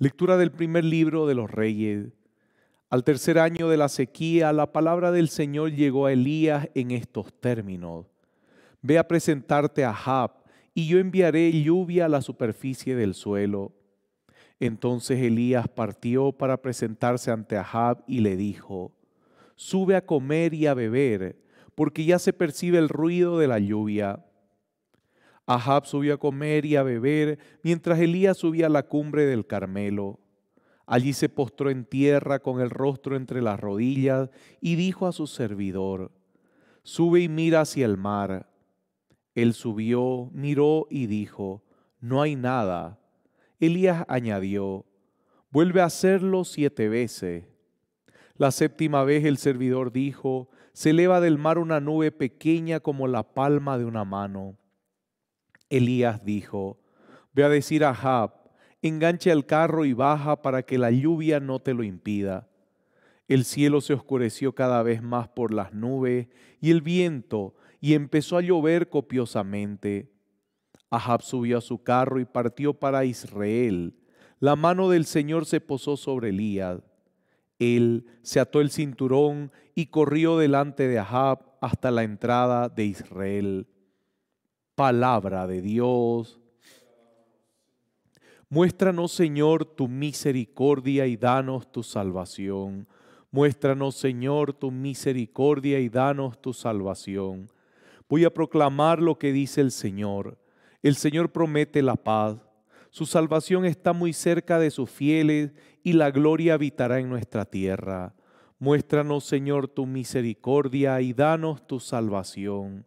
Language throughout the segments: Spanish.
Lectura del primer libro de los reyes. Al tercer año de la sequía, la palabra del Señor llegó a Elías en estos términos. Ve a presentarte a Ahab, y yo enviaré lluvia a la superficie del suelo. Entonces Elías partió para presentarse ante Ahab y le dijo, Sube a comer y a beber, porque ya se percibe el ruido de la lluvia. Ahab subió a comer y a beber, mientras Elías subía a la cumbre del Carmelo. Allí se postró en tierra con el rostro entre las rodillas y dijo a su servidor, Sube y mira hacia el mar. Él subió, miró y dijo, No hay nada. Elías añadió, Vuelve a hacerlo siete veces. La séptima vez el servidor dijo, Se eleva del mar una nube pequeña como la palma de una mano Elías dijo, ve a decir a Ahab, enganche el carro y baja para que la lluvia no te lo impida. El cielo se oscureció cada vez más por las nubes y el viento, y empezó a llover copiosamente. Ahab subió a su carro y partió para Israel. La mano del Señor se posó sobre Elías. Él se ató el cinturón y corrió delante de Ahab hasta la entrada de Israel palabra de Dios. Muéstranos, Señor, tu misericordia y danos tu salvación. Muéstranos, Señor, tu misericordia y danos tu salvación. Voy a proclamar lo que dice el Señor. El Señor promete la paz. Su salvación está muy cerca de sus fieles y la gloria habitará en nuestra tierra. Muéstranos, Señor, tu misericordia y danos tu salvación.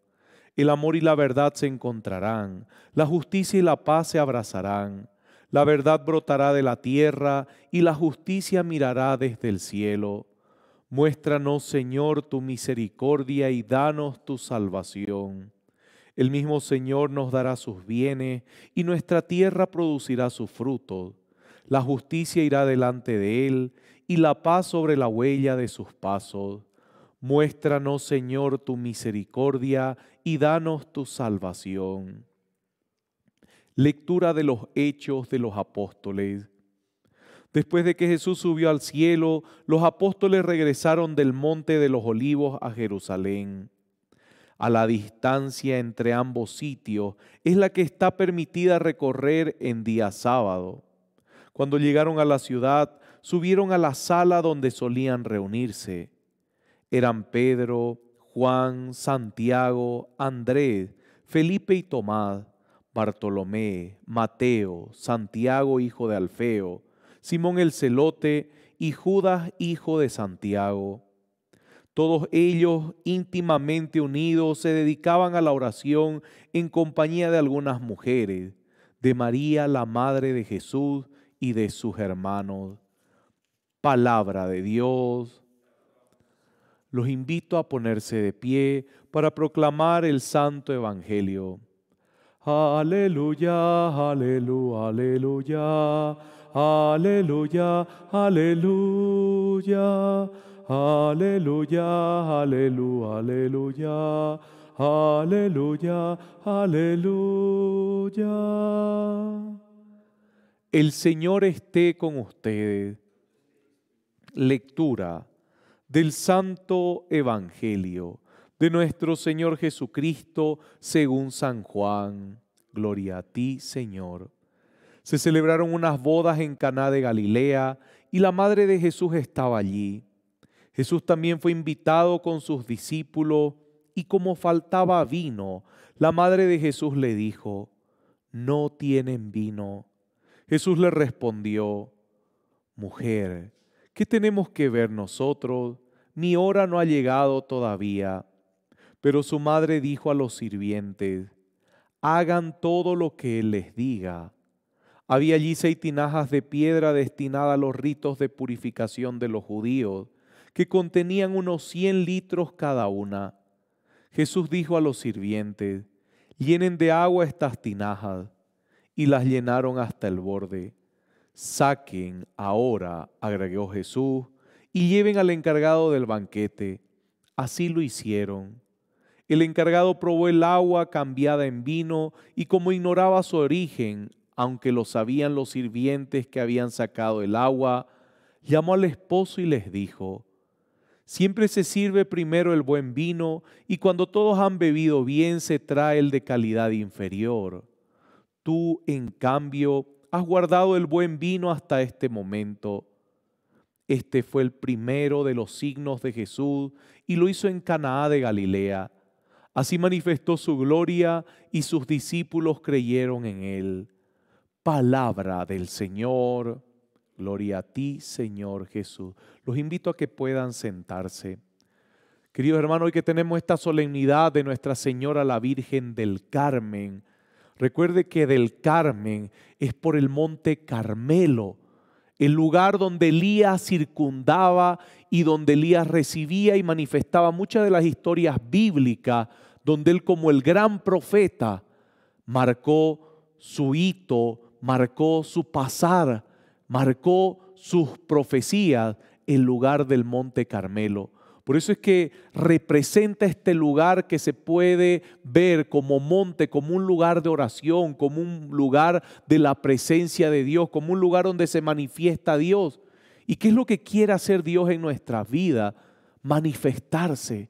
El amor y la verdad se encontrarán, la justicia y la paz se abrazarán, la verdad brotará de la tierra y la justicia mirará desde el cielo. Muéstranos, Señor, tu misericordia y danos tu salvación. El mismo Señor nos dará sus bienes y nuestra tierra producirá sus frutos. La justicia irá delante de él y la paz sobre la huella de sus pasos. Muéstranos, Señor, tu misericordia y danos tu salvación. Lectura de los hechos de los apóstoles. Después de que Jesús subió al cielo, los apóstoles regresaron del monte de los olivos a Jerusalén. A la distancia entre ambos sitios es la que está permitida recorrer en día sábado. Cuando llegaron a la ciudad, subieron a la sala donde solían reunirse. Eran Pedro, Juan, Santiago, Andrés, Felipe y Tomás, Bartolomé, Mateo, Santiago hijo de Alfeo, Simón el celote y Judas hijo de Santiago. Todos ellos íntimamente unidos se dedicaban a la oración en compañía de algunas mujeres, de María la Madre de Jesús y de sus hermanos. Palabra de Dios los invito a ponerse de pie para proclamar el santo evangelio. Aleluya, aleluya, aleluya, aleluya, aleluya, aleluya, aleluya, aleluya, aleluya, aleluya. El Señor esté con ustedes. Lectura del Santo Evangelio de nuestro Señor Jesucristo según San Juan. Gloria a ti, Señor. Se celebraron unas bodas en Caná de Galilea y la madre de Jesús estaba allí. Jesús también fue invitado con sus discípulos y como faltaba vino, la madre de Jesús le dijo, no tienen vino. Jesús le respondió, mujer, ¿Qué tenemos que ver nosotros? Mi hora no ha llegado todavía. Pero su madre dijo a los sirvientes, hagan todo lo que él les diga. Había allí seis tinajas de piedra destinadas a los ritos de purificación de los judíos, que contenían unos cien litros cada una. Jesús dijo a los sirvientes, llenen de agua estas tinajas, y las llenaron hasta el borde. Saquen ahora, agregó Jesús, y lleven al encargado del banquete. Así lo hicieron. El encargado probó el agua cambiada en vino y como ignoraba su origen, aunque lo sabían los sirvientes que habían sacado el agua, llamó al esposo y les dijo, Siempre se sirve primero el buen vino y cuando todos han bebido bien se trae el de calidad inferior. Tú, en cambio, has guardado el buen vino hasta este momento. Este fue el primero de los signos de Jesús y lo hizo en Canaá de Galilea. Así manifestó su gloria y sus discípulos creyeron en él. Palabra del Señor. Gloria a ti, Señor Jesús. Los invito a que puedan sentarse. Queridos hermanos, hoy que tenemos esta solemnidad de Nuestra Señora la Virgen del Carmen, Recuerde que del Carmen es por el monte Carmelo, el lugar donde Elías circundaba y donde Elías recibía y manifestaba muchas de las historias bíblicas, donde él como el gran profeta marcó su hito, marcó su pasar, marcó sus profecías, el lugar del monte Carmelo. Por eso es que representa este lugar que se puede ver como monte, como un lugar de oración, como un lugar de la presencia de Dios, como un lugar donde se manifiesta Dios. ¿Y qué es lo que quiere hacer Dios en nuestra vida? Manifestarse.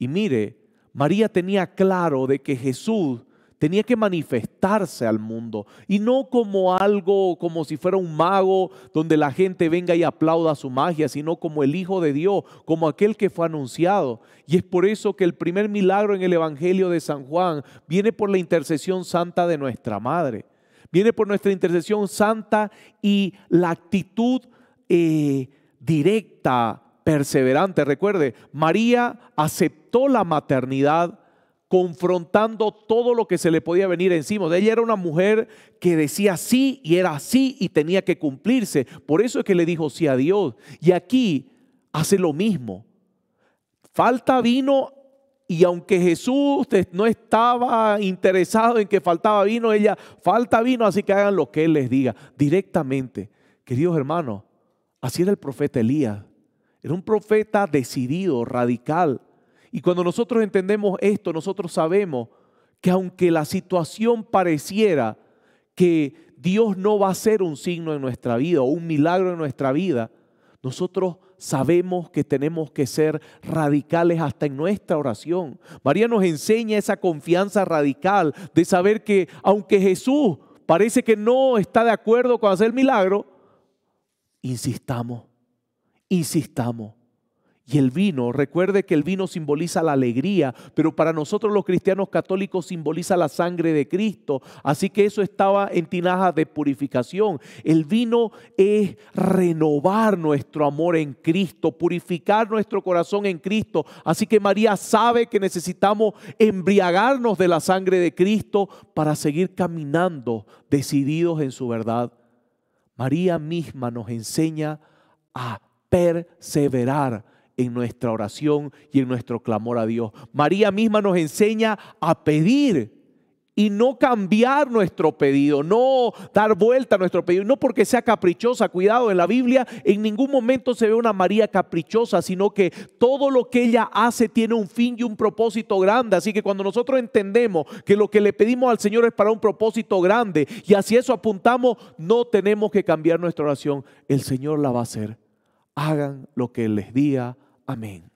Y mire, María tenía claro de que Jesús tenía que manifestarse al mundo y no como algo, como si fuera un mago donde la gente venga y aplauda su magia, sino como el Hijo de Dios, como aquel que fue anunciado. Y es por eso que el primer milagro en el Evangelio de San Juan viene por la intercesión santa de nuestra Madre, viene por nuestra intercesión santa y la actitud eh, directa, perseverante. Recuerde, María aceptó la maternidad confrontando todo lo que se le podía venir encima. Ella era una mujer que decía sí y era así y tenía que cumplirse. Por eso es que le dijo sí a Dios. Y aquí hace lo mismo. Falta vino y aunque Jesús no estaba interesado en que faltaba vino, ella falta vino, así que hagan lo que Él les diga directamente. Queridos hermanos, así era el profeta Elías. Era un profeta decidido, radical, y cuando nosotros entendemos esto, nosotros sabemos que aunque la situación pareciera que Dios no va a ser un signo en nuestra vida o un milagro en nuestra vida, nosotros sabemos que tenemos que ser radicales hasta en nuestra oración. María nos enseña esa confianza radical de saber que aunque Jesús parece que no está de acuerdo con hacer milagro, insistamos, insistamos y el vino, recuerde que el vino simboliza la alegría, pero para nosotros los cristianos católicos simboliza la sangre de Cristo. Así que eso estaba en tinaja de purificación. El vino es renovar nuestro amor en Cristo, purificar nuestro corazón en Cristo. Así que María sabe que necesitamos embriagarnos de la sangre de Cristo para seguir caminando decididos en su verdad. María misma nos enseña a perseverar en nuestra oración y en nuestro clamor a Dios. María misma nos enseña a pedir y no cambiar nuestro pedido, no dar vuelta a nuestro pedido, no porque sea caprichosa, cuidado, en la Biblia en ningún momento se ve una María caprichosa, sino que todo lo que ella hace tiene un fin y un propósito grande, así que cuando nosotros entendemos que lo que le pedimos al Señor es para un propósito grande y así eso apuntamos, no tenemos que cambiar nuestra oración, el Señor la va a hacer. Hagan lo que les diga Amém.